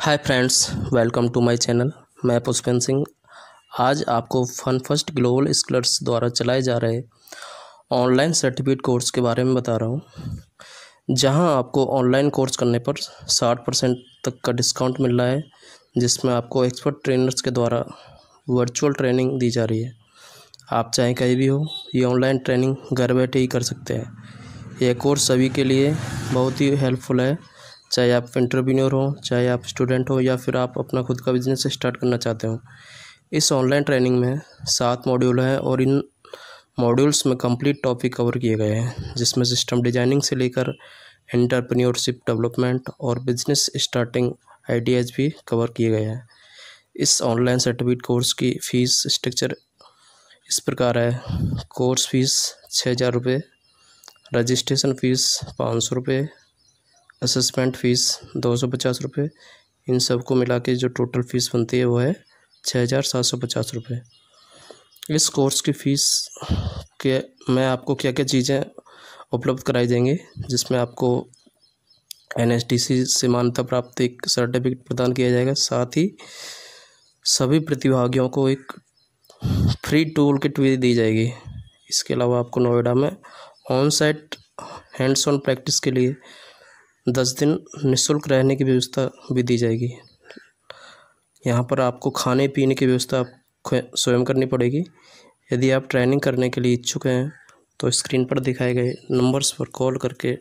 hi friends welcome to my channel मैं पुष्पेंद्र सिंह आज आपको फन फर्स्ट ग्लोबल स्कलर्स द्वारा चलाए जा रहे ऑनलाइन सर्टिफिकेट कोर्स के बारे में बता रहा हूँ जहाँ आपको ऑनलाइन कोर्स करने पर साठ परसेंट तक का डिस्काउंट मिल रहा है जिसमें आपको एक्सपर्ट ट्रेनर्स के द्वारा वर्चुअल ट्रेनिंग दी जा रही है आप चाहे कहीं भी हो ये ऑनलाइन ट्रेनिंग घर बैठे ही कर सकते हैं यह कोर्स सभी के लिए बहुत ही हेल्पफुल है चाहे आप इंटरप्रीनियर हो चाहे आप स्टूडेंट हो या फिर आप अपना खुद का बिजनेस स्टार्ट करना चाहते हो इस ऑनलाइन ट्रेनिंग में सात मॉड्यूल हैं और इन मॉड्यूल्स में कंप्लीट टॉपिक कवर किए गए हैं जिसमें सिस्टम डिजाइनिंग से लेकर इंटरप्रीनियरशिप डेवलपमेंट और बिजनेस स्टार्टिंग आइडियाज़ भी कवर किए गए हैं इस ऑनलाइन सर्टिफिकेट कोर्स की फ़ीस स्ट्रक्चर इस प्रकार है कोर्स फीस छः हज़ार रुपये रजिस्ट्रेशन फ़ीस पाँच सौ रुपये असेसमेंट फ़ीस दो सौ पचास रुपये इन सब को मिला के जो टोटल फ़ीस बनती है वो है छः हज़ार सात सौ पचास रुपये इस कोर्स की फ़ीस के मैं आपको क्या क्या चीज़ें उपलब्ध कराई जाएंगी जिसमें आपको एन एस सी से मान्यता प्राप्त एक सर्टिफिकेट प्रदान किया जाएगा साथ ही सभी प्रतिभागियों को एक फ्री टूल किट भी दी जाएगी इसके अलावा आपको नोएडा में on site hands on practice के लिए दस दिन निशुल्क रहने की व्यवस्था भी दी जाएगी यहाँ पर आपको खाने पीने की व्यवस्था आप स्वयं करनी पड़ेगी यदि आप ट्रेनिंग करने के लिए इच्छुक हैं तो स्क्रीन पर दिखाए गए नंबर्स पर कॉल करके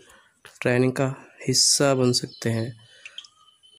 ट्रेनिंग का हिस्सा बन सकते हैं